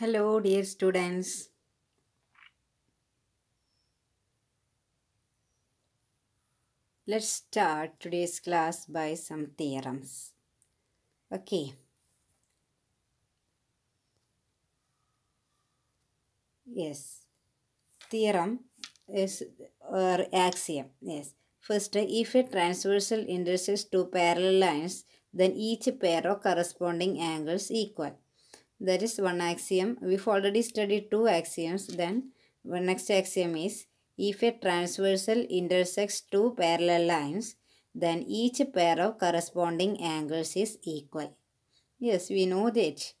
Hello dear students. Let's start today's class by some theorems. Okay. Yes. Theorem is or axiom. Yes. First, if a transversal intersects two parallel lines, then each pair of corresponding angles equal that is one axiom. We've already studied two axioms. Then the next axiom is if a transversal intersects two parallel lines, then each pair of corresponding angles is equal. Yes, we know that.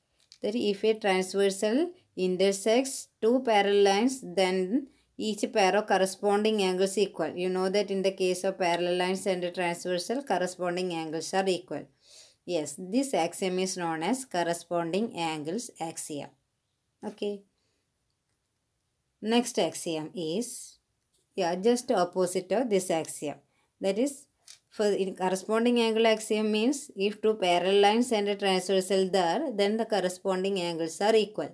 That if a transversal intersects two parallel lines, then each pair of corresponding angles equal. You know that in the case of parallel lines and a transversal, corresponding angles are equal. Yes, this axiom is known as corresponding angles axiom. Okay. Next axiom is, yeah, just opposite of this axiom. That is, for corresponding angle axiom means if two parallel lines and a transversal there, then the corresponding angles are equal.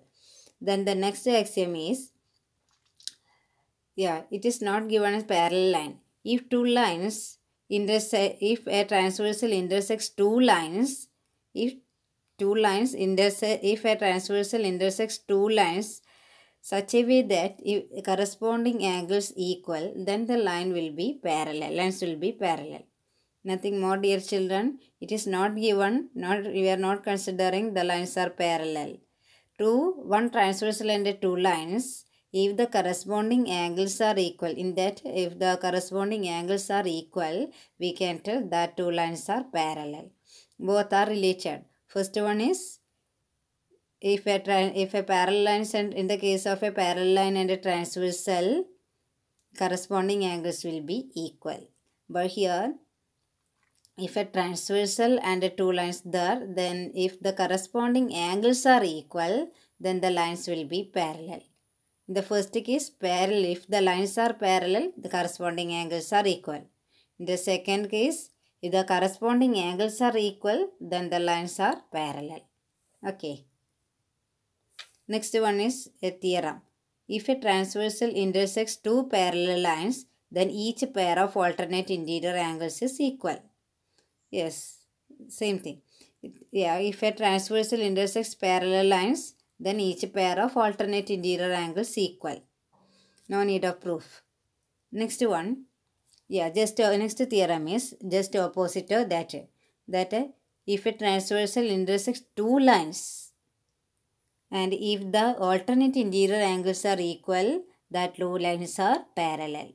Then the next axiom is, yeah, it is not given as parallel line. If two lines if a transversal intersects two lines if two lines intersect if a transversal intersects two lines such a way that if corresponding angles equal then the line will be parallel lines will be parallel nothing more dear children it is not given not we are not considering the lines are parallel two one transversal and two lines if the corresponding angles are equal in that if the corresponding angles are equal we can tell that two lines are parallel both are related first one is if a if a parallel line and in the case of a parallel line and a transversal corresponding angles will be equal but here if a transversal and a two lines there then if the corresponding angles are equal then the lines will be parallel the first is parallel. If the lines are parallel, the corresponding angles are equal. In the second case, if the corresponding angles are equal, then the lines are parallel. Okay. Next one is a theorem. If a transversal intersects two parallel lines, then each pair of alternate interior angles is equal. Yes, same thing. Yeah, if a transversal intersects parallel lines, then each pair of alternate interior angles equal. No need of proof. Next one. Yeah, just uh, next theorem is just opposite of that. That uh, if a transversal intersects two lines and if the alternate interior angles are equal, that two lines are parallel.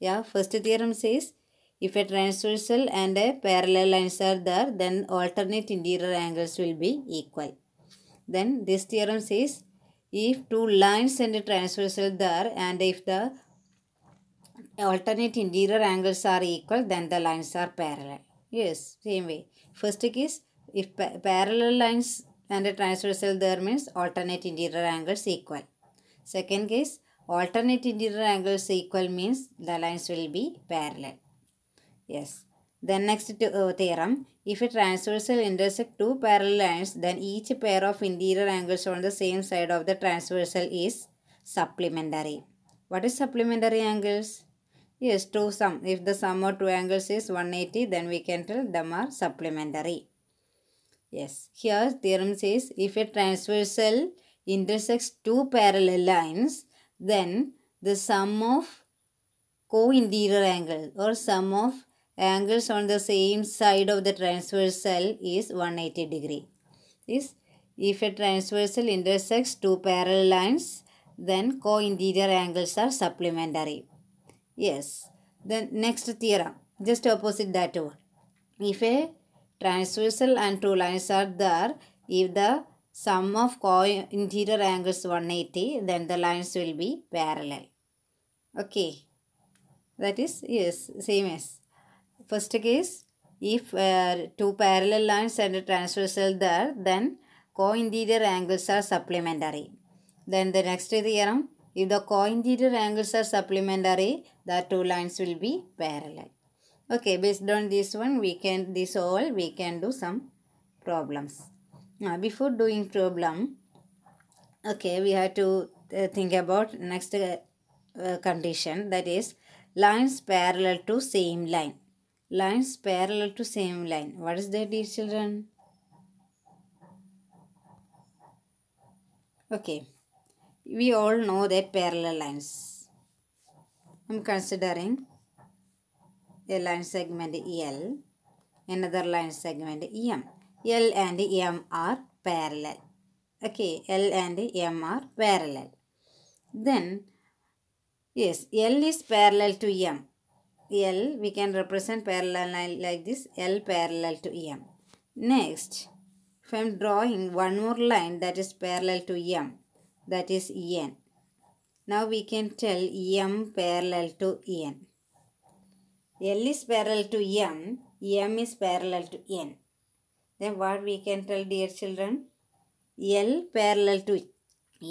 Yeah, first theorem says if a transversal and a parallel lines are there, then alternate interior angles will be equal. Then this theorem says if two lines and a transversal there and if the alternate interior angles are equal then the lines are parallel. Yes, same way. First case if pa parallel lines and a transversal there means alternate interior angles equal. Second case alternate interior angles equal means the lines will be parallel. Yes. Then next uh, theorem, if a transversal intersects two parallel lines, then each pair of interior angles on the same side of the transversal is supplementary. What is supplementary angles? Yes, two sum. If the sum of two angles is 180, then we can tell them are supplementary. Yes, here theorem says if a transversal intersects two parallel lines, then the sum of co-interior angle or sum of angles on the same side of the transversal is 180 degree. Is if a transversal intersects two parallel lines, then co-interior angles are supplementary. Yes. Then next theorem, just opposite that one. If a transversal and two lines are there, if the sum of co-interior angles 180, then the lines will be parallel. Okay. That is, yes, same as. First case, if uh, two parallel lines and a transversal there, then co-interior angles are supplementary. Then the next theorem, if the co-interior angles are supplementary, the two lines will be parallel. Okay, based on this one, we can, this all, we can do some problems. Now, before doing problem, okay, we have to uh, think about next uh, condition, that is, lines parallel to same line lines parallel to same line. What is that dear children? Okay, we all know that parallel lines. I'm considering a line segment EL, another line segment EM. L and M are parallel. Okay, L and M are parallel. Then, yes, L is parallel to M. L, we can represent parallel line like this, L parallel to M. Next, if I am drawing one more line that is parallel to M, that is N. Now we can tell M parallel to N. L is parallel to M, M is parallel to N. Then what we can tell dear children? L parallel to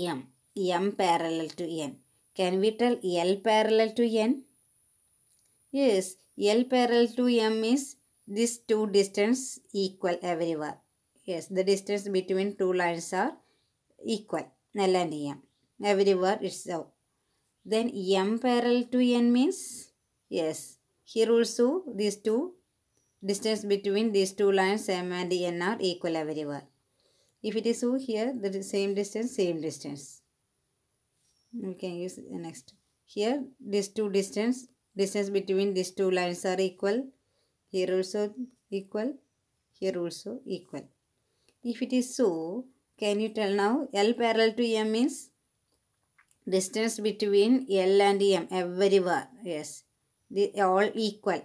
M, M parallel to N. Can we tell L parallel to N? Yes, L parallel to M is these two distance equal everywhere. Yes, the distance between two lines are equal, L and M. Everywhere itself. so. Then M parallel to N means, yes, here also these two distance between these two lines M and N are equal everywhere. If it is so here, the same distance, same distance. We can use next. Here, these two distance distance between these two lines are equal here also equal here also equal if it is so can you tell now L parallel to M means distance between L and M everywhere yes they all equal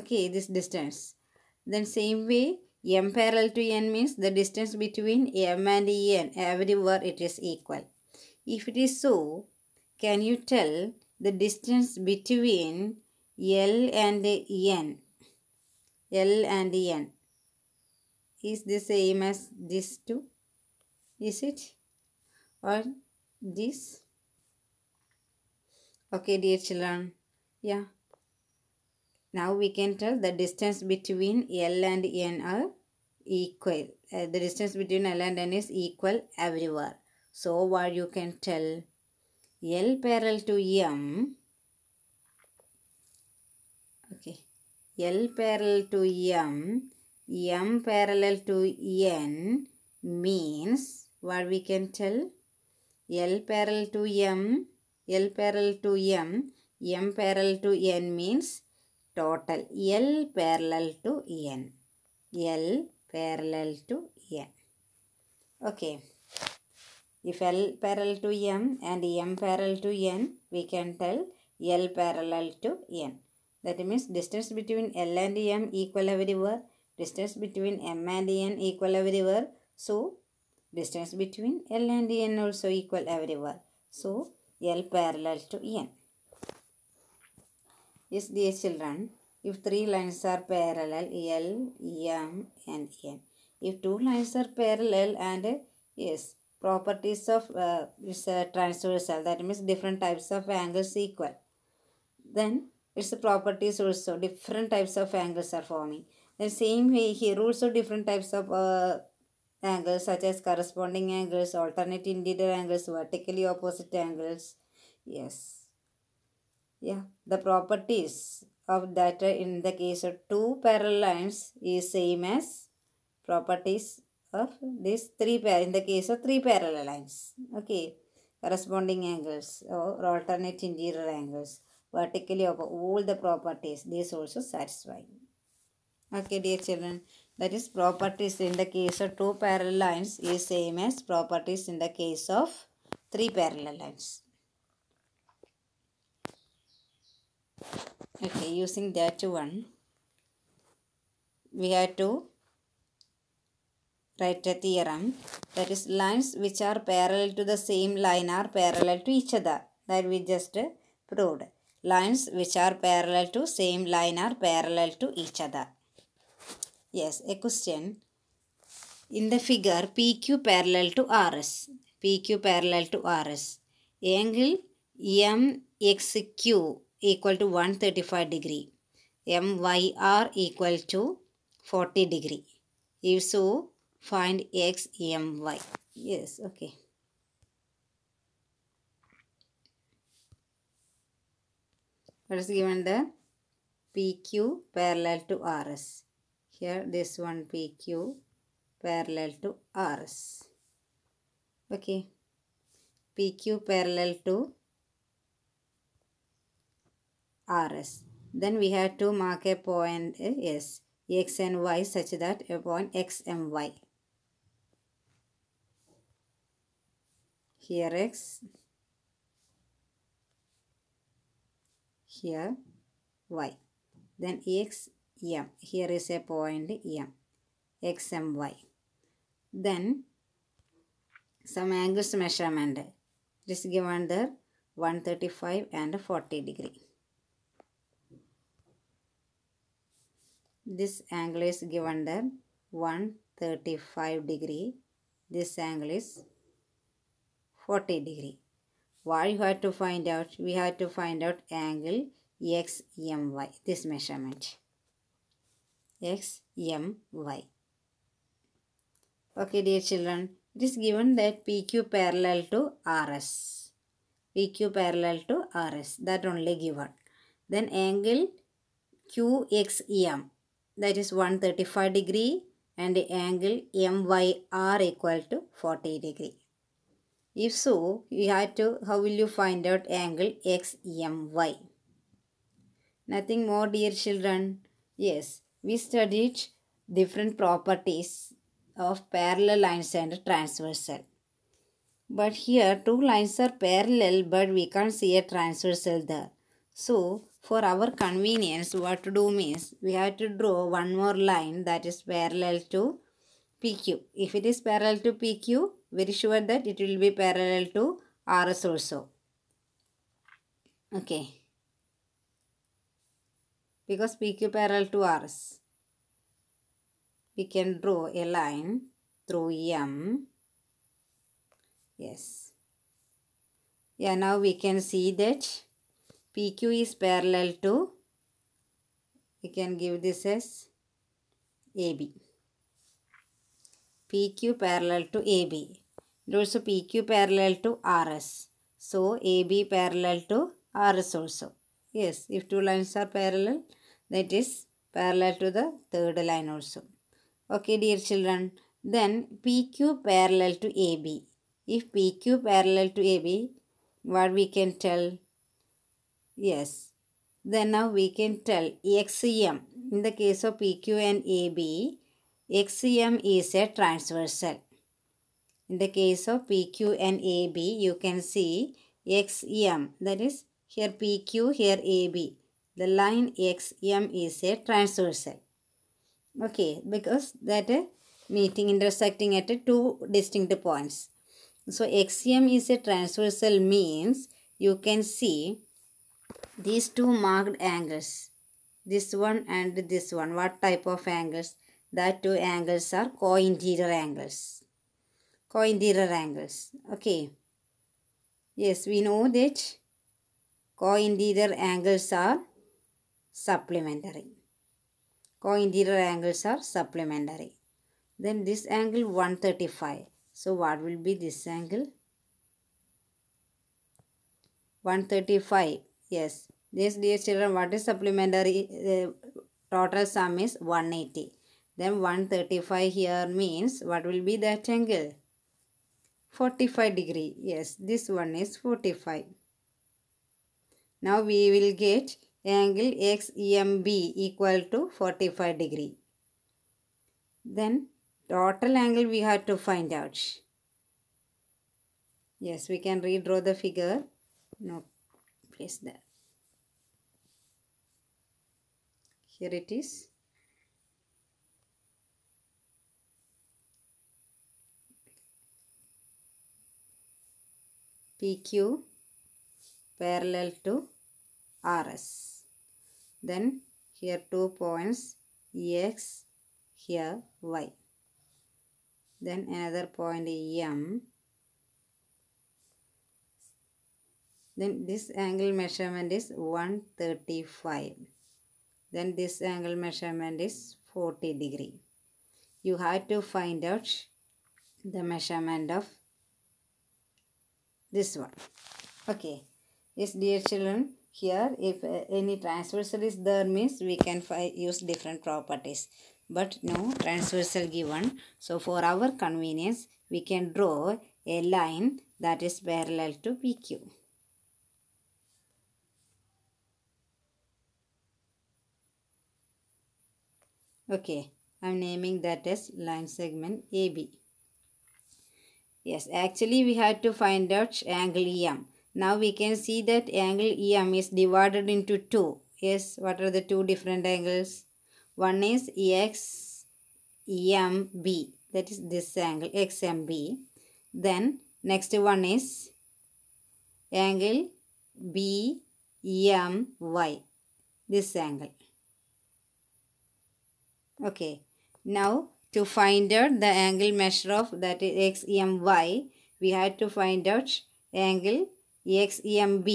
okay this distance then same way M parallel to N means the distance between M and N everywhere it is equal if it is so can you tell the distance between L and N. L and N is the same as this two. Is it? Or this? Okay, dear children. Yeah. Now we can tell the distance between L and N are equal. Uh, the distance between L and N is equal everywhere. So what you can tell L parallel to M. Okay. L parallel to M. M parallel to N means what we can tell? L parallel to M. L parallel to M. M parallel to N means total. L parallel to N. L parallel to N. Okay. If L parallel to M and M parallel to N, we can tell L parallel to N. That means distance between L and M equal everywhere. Distance between M and N equal everywhere. So, distance between L and N also equal everywhere. So, L parallel to N. Yes, dear children, if three lines are parallel, L, M and N. If two lines are parallel and yes, properties of uh, is uh, transversal that means different types of angles equal then its properties also different types of angles are forming then same way here also different types of uh, angles such as corresponding angles alternate interior angles vertically opposite angles yes yeah the properties of that uh, in the case of two parallel lines is same as properties of these three pair in the case of three parallel lines okay corresponding angles or alternate interior angles vertically of all the properties these also satisfy okay dear children that is properties in the case of two parallel lines is same as properties in the case of three parallel lines okay using that one we have to write a theorem that is lines which are parallel to the same line are parallel to each other that we just proved lines which are parallel to same line are parallel to each other yes a question in the figure pq parallel to rs pq parallel to rs angle mxq equal to 135 degree myr equal to 40 degree if so find x, m, y. Yes, okay. What is given the PQ parallel to RS. Here this one PQ parallel to RS. Okay. PQ parallel to RS. Then we have to mark a point eh, S, X and Y such that a point X and Y here x, here y. Then x m. Here is a point m. x m y. Then some angles measurement. It is given there 135 and 40 degree. This angle is given there 135 degree. This angle is 40 degree. Why you had to find out? We had to find out angle XMY, this measurement. XMY. Okay, dear children, it is given that PQ parallel to RS. PQ parallel to RS, that only given. Then angle QXM, that is 135 degree and the angle MYR equal to 40 degree. If so, you have to, how will you find out angle XMY? Nothing more dear children. Yes, we studied different properties of parallel lines and transversal. But here two lines are parallel but we can't see a transversal there. So for our convenience what to do means we have to draw one more line that is parallel to PQ. If it is parallel to PQ very sure that it will be parallel to RS also. Okay. Because PQ parallel to RS. We can draw a line through M. Yes. Yeah, now we can see that PQ is parallel to, we can give this as AB. PQ parallel to AB and also PQ parallel to RS. So AB parallel to RS also. Yes, if two lines are parallel, that is parallel to the third line also. Okay, dear children. Then PQ parallel to AB. If PQ parallel to AB, what we can tell? Yes. Then now we can tell XM. In the case of PQ and AB, XM is a transversal. In the case of PQ and AB, you can see XM. That is here PQ, here AB. The line XM is a transversal. Okay, because that uh, meeting intersecting at uh, two distinct points. So XM is a transversal means you can see these two marked angles. This one and this one. What type of angles? That two angles are co-interior angles coincider angles. Okay. Yes, we know that coincider angles are supplementary. Coincider angles are supplementary. Then this angle 135. So what will be this angle? 135. Yes. This dear children, what is supplementary? Uh, total sum is 180. Then 135 here means what will be that angle? 45 degree. Yes, this one is 45. Now we will get angle XEMB equal to 45 degree. Then total angle we have to find out. Yes, we can redraw the figure. No, place there. Here it is. PQ parallel to RS. Then here two points EX, here Y. Then another point M. Then this angle measurement is 135. Then this angle measurement is 40 degree. You have to find out the measurement of this one okay yes dear children here if uh, any transversal is there means we can use different properties but no transversal given so for our convenience we can draw a line that is parallel to pq okay i'm naming that as line segment ab Yes, actually we had to find out angle EM. Now we can see that angle EM is divided into two. Yes, what are the two different angles? One is EX EMB. That is this angle, XMB. Then next one is angle Y, This angle. Okay. Now to find out the angle measure of that is XMY, we had to find out angle XMB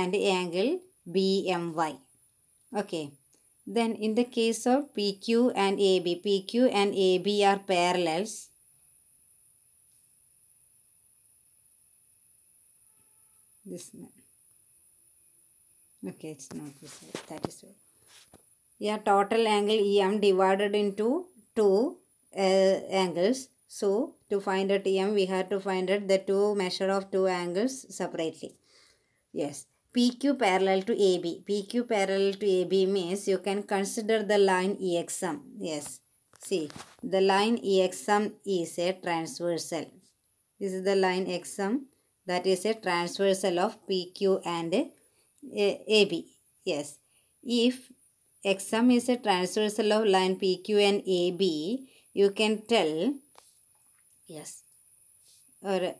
and angle BMY. Okay. Then in the case of PQ and AB, PQ and AB are parallels. This one. Okay, it's not this way. That is way. Yeah, total angle EM divided into two uh, angles. So to find out M, we have to find out the two measure of two angles separately. Yes. PQ parallel to AB. PQ parallel to AB means you can consider the line EXM. Yes. See, the line EXM is a transversal. This is the line XM that is a transversal of PQ and uh, AB. Yes. If XM is a transversal of line PQ and AB. You can tell, yes, or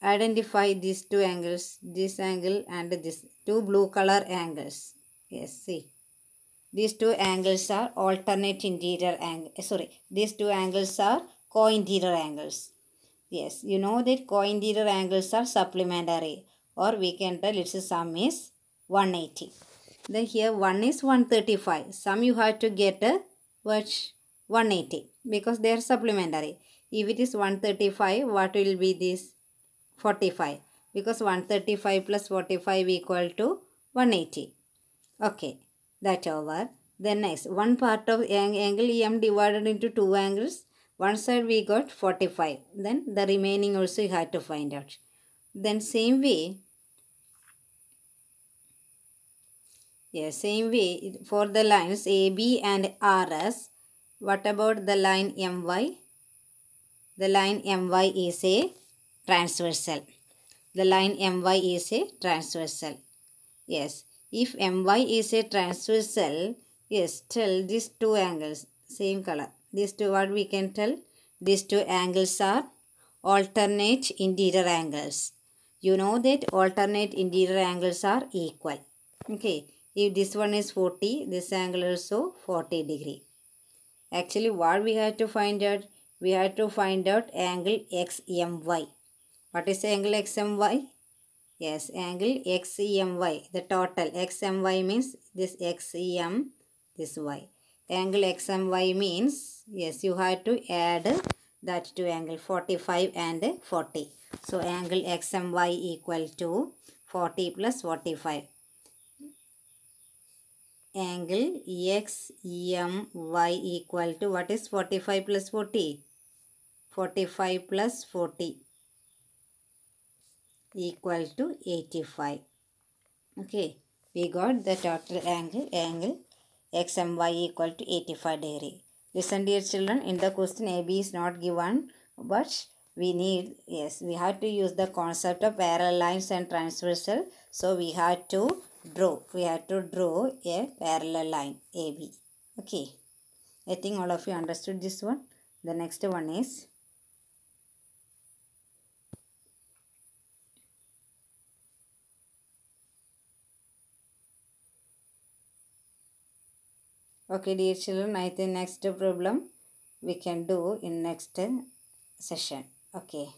identify these two angles, this angle and this two blue color angles. Yes, see. These two angles are alternate interior angle. Eh, sorry, these two angles are co-interior angles. Yes, you know that co-interior angles are supplementary or we can tell its sum is 180. Then here 1 is 135. Sum you have to get a uh, which 180 because they are supplementary. If it is 135, what will be this? 45 because 135 plus 45 equal to 180. Okay, that over. Then next, one part of angle EM divided into two angles. One side we got 45. Then the remaining also you have to find out. Then same way, Yes, same way for the lines AB and RS. What about the line MY? The line MY is a transversal. The line MY is a transversal. Yes, if MY is a transversal, yes, tell these two angles, same color. These two, what we can tell? These two angles are alternate interior angles. You know that alternate interior angles are equal. Okay if this one is 40 this angle also 40 degree actually what we have to find out we have to find out angle xmy what is angle xmy yes angle xmy the total xmy means this xem this y angle xmy means yes you have to add that to angle 45 and 40 so angle xmy equal to 40 plus 45 angle XMY equal to what is 45 plus 40? 45 plus 40 equal to 85. Okay, we got the total angle, angle XMY equal to 85 degree. Listen dear children, in the question AB is not given but we need, yes, we have to use the concept of parallel lines and transversal. So we have to draw we have to draw a parallel line ab okay i think all of you understood this one the next one is okay dear children i think next problem we can do in next session okay